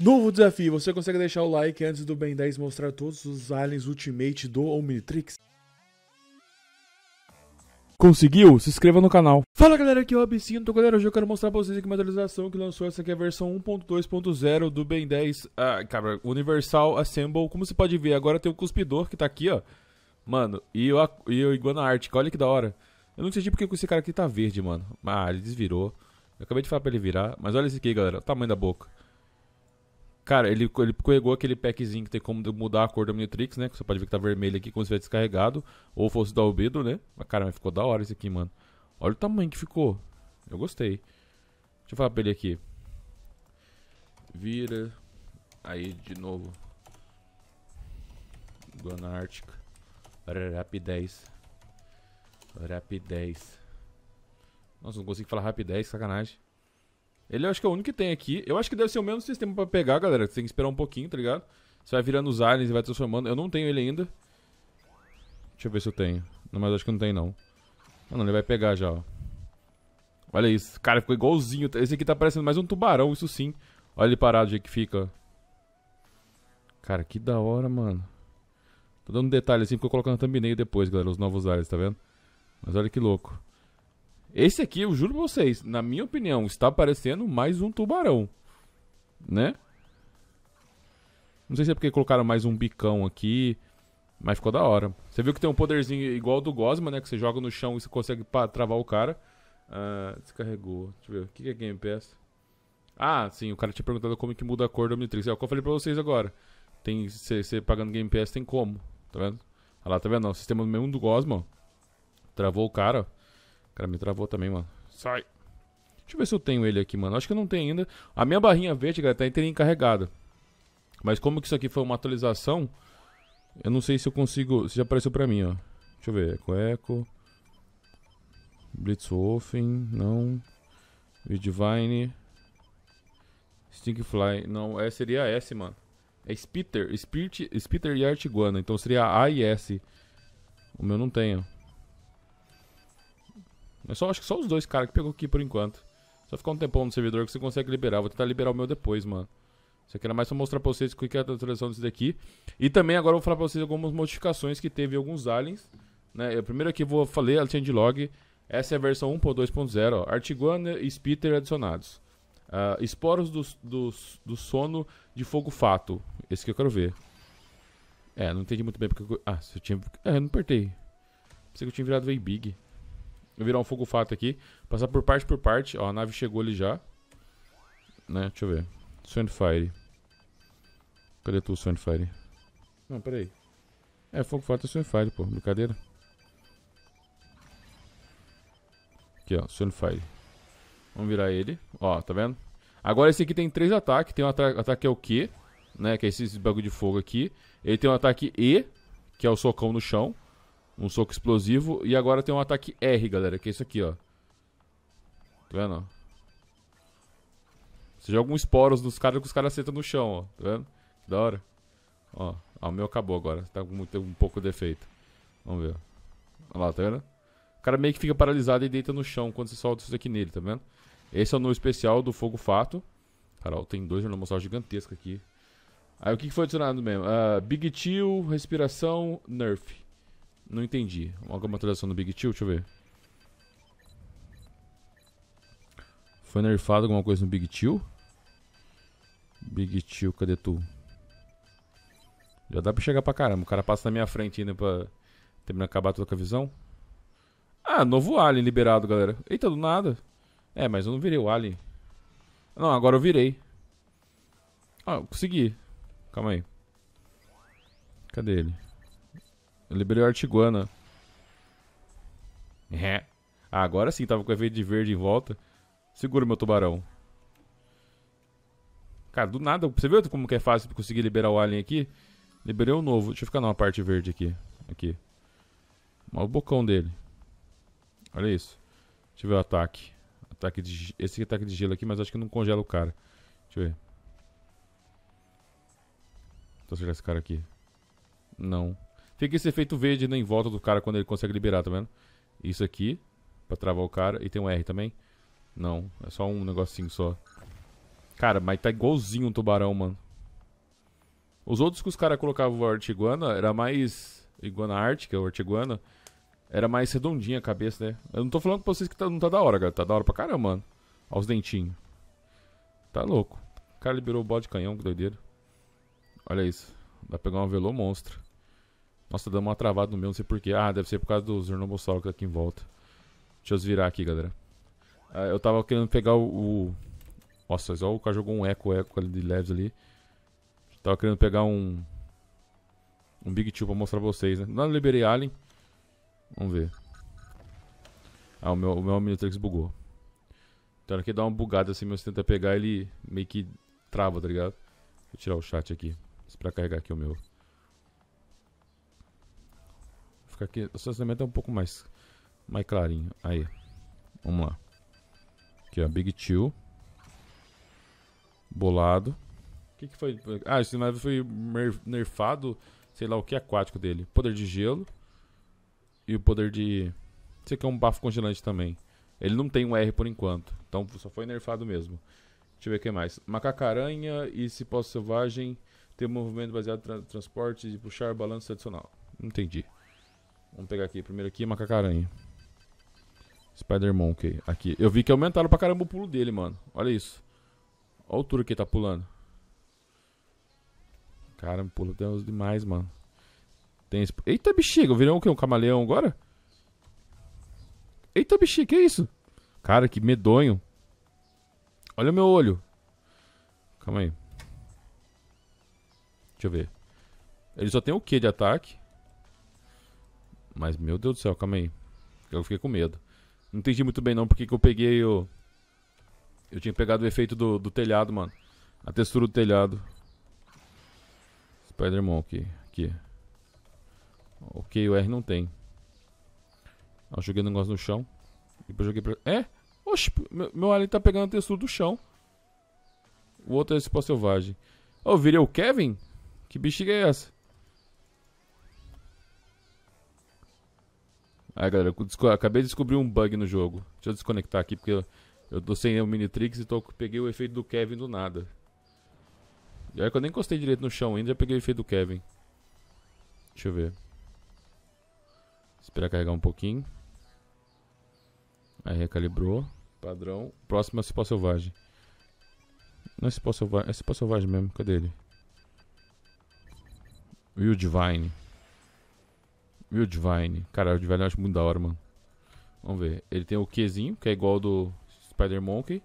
Novo desafio, você consegue deixar o like antes do Ben 10 mostrar todos os aliens Ultimate do Omnitrix? Conseguiu? Se inscreva no canal. Fala galera, aqui é o Abcinto. Galera, hoje eu quero mostrar pra vocês aqui uma atualização que lançou. Essa aqui é a versão 1.2.0 do Ben 10, ah, cara, Universal Assemble. Como você pode ver, agora tem o Cuspidor que tá aqui, ó. Mano, e o, e o Iguana Ártica, olha que da hora. Eu não entendi porque esse cara aqui tá verde, mano. Ah, ele desvirou. Eu acabei de falar pra ele virar, mas olha esse aqui, galera, o tamanho da boca. Cara, ele, ele pegou aquele packzinho que tem como mudar a cor da Omnitrix, né? Que você pode ver que tá vermelho aqui, quando estiver descarregado. Ou fosse da Albedo, né? Mas, cara, mas ficou da hora esse aqui, mano. Olha o tamanho que ficou. Eu gostei. Deixa eu falar pra ele aqui. Vira. Aí, de novo. 10. Rapidez. Rapidez. Nossa, não consigo falar rapidez, sacanagem. Ele acho que é o único que tem aqui. Eu acho que deve ser o mesmo sistema pra pegar, galera. Você tem que esperar um pouquinho, tá ligado? Você vai virando os aliens e vai transformando. Eu não tenho ele ainda. Deixa eu ver se eu tenho. Não, mas acho que não tem, não. Mano, não, ele vai pegar já, ó. Olha isso. Cara, ficou igualzinho. Esse aqui tá parecendo mais um tubarão, isso sim. Olha ele parado, o jeito que fica, ó. Cara, que da hora, mano. Tô dando detalhe assim, porque eu vou colocar no thumbnail depois, galera, os novos aliens, tá vendo? Mas olha que louco. Esse aqui, eu juro pra vocês, na minha opinião, está parecendo mais um tubarão. Né? Não sei se é porque colocaram mais um bicão aqui. Mas ficou da hora. Você viu que tem um poderzinho igual do Gosma, né? Que você joga no chão e você consegue travar o cara. Uh, descarregou. Deixa eu ver. O que é Game Pass? Ah, sim. O cara tinha perguntado como que muda a cor do Omnitrix. É o que eu falei pra vocês agora. Tem, você pagando Game Pass tem como. Tá vendo? Olha lá, tá vendo? O sistema mesmo do Gosma. Travou o cara, ó. Cara, me travou também, mano. Sai. Deixa eu ver se eu tenho ele aqui, mano. Acho que eu não tenho ainda. A minha barrinha verde, galera, tá inteirinha encarregada. Mas como que isso aqui foi uma atualização, eu não sei se eu consigo... Se já apareceu pra mim, ó. Deixa eu ver. Eco, Eco. Blitzwolfen, não. Vidvine. Stinkfly, não. É, seria S, mano. É Spitter, Spirit, Spitter e Artiguana. Então seria A e S. O meu não tem, ó. Eu só acho que só os dois caras que pegou aqui por enquanto. Só ficar um tempão no servidor que você consegue liberar. Vou tentar liberar o meu depois, mano. Isso aqui era mais pra mostrar pra vocês o que é a atualização desse daqui. E também agora eu vou falar pra vocês algumas modificações que teve alguns aliens. Né? Eu primeiro aqui vou falar a changelog. Essa é a versão 1.2.0. Artiguana e Spitter adicionados. Uh, esporos do, do, do sono de fogo fato. Esse que eu quero ver. É, não entendi muito bem porque eu... Ah, se eu tinha... É, eu não apertei. Pensei que eu tinha virado Way Big. Vou virar um fogo fato aqui. Passar por parte por parte. Ó, a nave chegou ali já. Né? Deixa eu ver. Sandfire. Cadê tu, Sandfire? Não, peraí. É, fogo fato é Sandfire, pô. Brincadeira. Aqui, ó. Sandfire. Vamos virar ele. Ó, tá vendo? Agora esse aqui tem três ataques. Tem um ata ataque é o Q, né? Que é esse, esse bagulho de fogo aqui. Ele tem um ataque E, que é o socão no chão. Um soco explosivo. E agora tem um ataque R, galera, que é isso aqui, ó. Tá vendo? Você joga um esporos dos caras que os caras sentam no chão, ó. Tá vendo? Que da hora. Ó, ó, o meu acabou agora. Tá com um pouco de defeito. Vamos ver. Olha lá, tá vendo? O cara meio que fica paralisado e deita no chão quando você solta isso aqui nele, tá vendo? Esse é o no especial do Fogo Fato. Carol, tem dois Jornomossauros gigantesca aqui. Aí o que foi adicionado mesmo? Uh, Big Chill, respiração, nerf. Não entendi. Alguma atualização do Big Tio? Deixa eu ver. Foi nerfado alguma coisa no Big Tio? Big Tio, cadê tu? Já dá pra chegar pra caramba. O cara passa na minha frente ainda pra terminar acabar toda a visão. Ah, novo Alien liberado, galera. Eita, do nada. É, mas eu não virei o Alien. Não, agora eu virei. Ah, eu consegui. Calma aí. Cadê ele? Eu liberei o Artiguana. É. Ah, agora sim, tava com o efeito de verde em volta. Segura meu tubarão. Cara, do nada. Você viu como que é fácil conseguir liberar o alien aqui? Liberei o um novo. Deixa eu ficar numa parte verde aqui. Aqui. Olha o bocão dele. Olha isso. Deixa eu ver o ataque. ataque de, esse é ataque de gelo aqui, mas acho que não congela o cara. Deixa eu ver. Vou acertar esse cara aqui. Não. Fica esse efeito verde né, em volta do cara quando ele consegue liberar, tá vendo? Isso aqui, pra travar o cara. E tem um R também? Não, é só um negocinho só. Cara, mas tá igualzinho um tubarão, mano. Os outros que os caras colocavam a artiguana era mais... Iguana ártica, é ou artiguana... Era mais redondinha a cabeça, né? Eu não tô falando pra vocês que tá, não tá da hora, cara. Tá da hora pra caramba, mano. Olha os dentinhos. Tá louco. O cara liberou o bode canhão, que doideira. Olha isso. Dá pra pegar uma velô monstro. Nossa, dando uma travada no meu, não sei porquê. Ah, deve ser por causa dos ornobossauro tá aqui em volta. Deixa eu virar aqui, galera. Ah, eu tava querendo pegar o... o... Nossa, só o cara jogou um eco-eco ali de leves ali. Tava querendo pegar um... Um Big Two pra mostrar pra vocês, né? Não liberei Alien. Vamos ver. Ah, o meu, o meu Minitrix bugou. Então aqui dá uma bugada assim, mas tenta pegar ele meio que trava, tá ligado? Vou tirar o chat aqui. Pra carregar aqui o meu. aqui. O estacionamento é um pouco mais, mais clarinho. Aí. Vamos lá. Aqui, ó. Big Tio. Bolado. O que, que foi? Ah, esse nave foi nerfado. Sei lá o que aquático dele. Poder de gelo. E o poder de. Isso aqui é um bafo congelante também. Ele não tem um R por enquanto. Então só foi nerfado mesmo. Deixa eu ver o que mais. Macacaranha e posso selvagem. Tem movimento baseado em tra transporte e puxar balanço adicional. Entendi. Vamos pegar aqui. Primeiro aqui, macacaranha. Spider-Monkey. Aqui. Eu vi que aumentaram pra caramba o pulo dele, mano. Olha isso. Olha a altura que ele tá pulando. Caramba, pulo Deus demais, mano. Tem esse... Eita, bexiga. Eu virei o quê? Um camaleão agora? Eita, bexiga. Que isso? Cara, que medonho. Olha o meu olho. Calma aí. Deixa eu ver. Ele só tem o que de ataque? Mas, meu Deus do céu, calma aí. Eu fiquei com medo. Não entendi muito bem não porque que eu peguei o... Eu tinha pegado o efeito do, do telhado, mano. A textura do telhado. Spider-Man aqui. Aqui. Ok, o R não tem. Eu joguei o um negócio no chão. Depois joguei pra... É? Oxi, meu, meu alien tá pegando a textura do chão. O outro é esse pó selvagem. Oh, virei o Kevin? Que bexiga é essa? Ai galera, eu acabei de descobrir um bug no jogo. Deixa eu desconectar aqui porque eu, tô sem o Minitrix e tô, peguei o efeito do Kevin do nada. E olha que eu nem encostei direito no chão ainda, já peguei o efeito do Kevin. Deixa eu ver. Esperar carregar um pouquinho. Aí recalibrou. Padrão. Próximo é o cipó selvagem. Não é cipó selvagem, é cipó selvagem mesmo. Cadê ele? Will Divine. E Divine. Cara, o Divine eu acho muito da hora, mano. Vamos ver. Ele tem o Qzinho, que é igual ao do Spider-Monkey.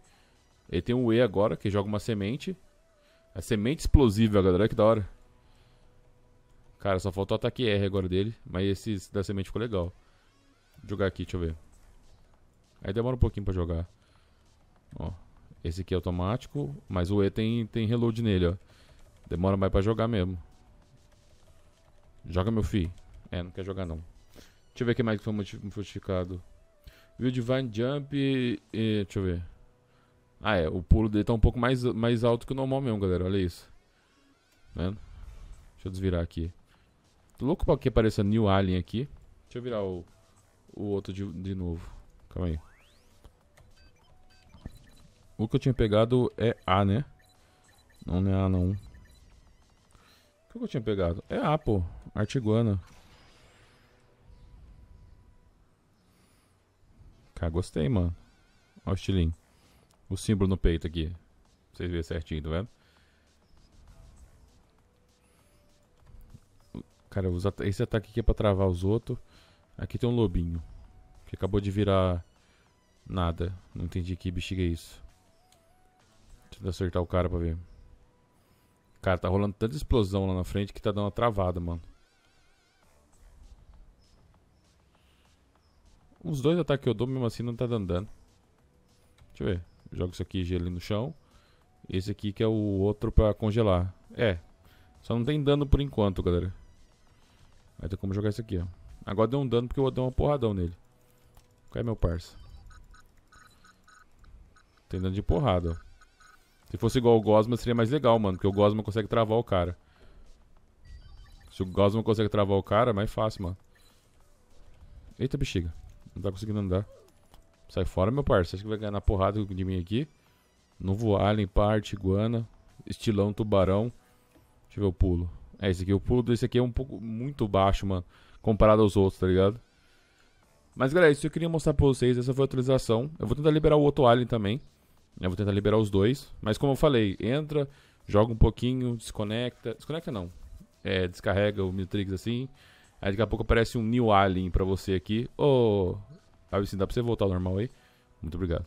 Ele tem o E agora, que joga uma semente. A semente explosiva, galera. Olha que da hora. Cara, só faltou o ataque R agora dele. Mas esse da semente ficou legal. Vou jogar aqui, deixa eu ver. Aí demora um pouquinho pra jogar. Ó. Esse aqui é automático. Mas o E tem, tem reload nele, ó. Demora mais pra jogar mesmo. Joga, meu filho. É, não quer jogar não. Deixa eu ver o que mais foi modificado. Viu Divine Jump e, Deixa eu ver. Ah, é. O pulo dele tá um pouco mais, mais alto que o normal mesmo, galera. Olha isso. Tá vendo? Deixa eu desvirar aqui. Tô louco pra que apareça New Alien aqui. Deixa eu virar o, o outro de, de novo. Calma aí. O que eu tinha pegado é A, né? Não, não é A, não. O que eu tinha pegado? É A, pô. Artiguana. Cara, gostei, mano. Olha o estilinho. O símbolo no peito aqui. Pra vocês verem certinho, tá vendo? Cara, esse ataque aqui é pra travar os outros. Aqui tem um lobinho. Que acabou de virar... Nada. Não entendi que bexiga é isso. Deixa eu acertar o cara pra ver. Cara, tá rolando tanta explosão lá na frente que tá dando uma travada, mano. Uns dois ataques que eu dou, mesmo assim não tá dando dano. Deixa eu ver. Jogo isso aqui, gelo no chão. Esse aqui que é o outro pra congelar. É. Só não tem dano por enquanto, galera. Vai ter como jogar isso aqui, ó. Agora deu um dano porque eu vou dar uma porradão nele. Cai meu parça. Tem dano de porrada, ó. Se fosse igual o Gosma, seria mais legal, mano. Porque o Gosma consegue travar o cara. Se o Gosma consegue travar o cara, é mais fácil, mano. Eita, bexiga. Não tá conseguindo andar. Sai fora, meu parça. acha que vai ganhar na porrada de mim aqui. Novo Alien, parte, iguana. Estilão, tubarão. Deixa eu ver o pulo. É, esse aqui. O pulo desse aqui é um pouco muito baixo, mano. Comparado aos outros, tá ligado? Mas, galera, isso eu queria mostrar pra vocês. Essa foi a atualização. Eu vou tentar liberar o outro Alien também. Eu vou tentar liberar os dois. Mas, como eu falei, entra, joga um pouquinho, desconecta. Desconecta não. É, descarrega o Mitrix assim Aí daqui a pouco aparece um New Alien pra você aqui. Ô, oh, sabe dá pra você voltar ao normal aí? Muito obrigado.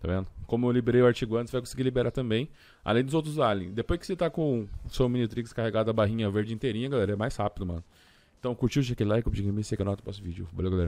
Tá vendo? Como eu liberei o artigo antes, vai conseguir liberar também. Além dos outros aliens. Depois que você tá com o seu Minitrix carregado a barrinha verde inteirinha, galera, é mais rápido, mano. Então curtiu, deixa aquele like, compartilha, segue o nosso próximo vídeo. Valeu, galera.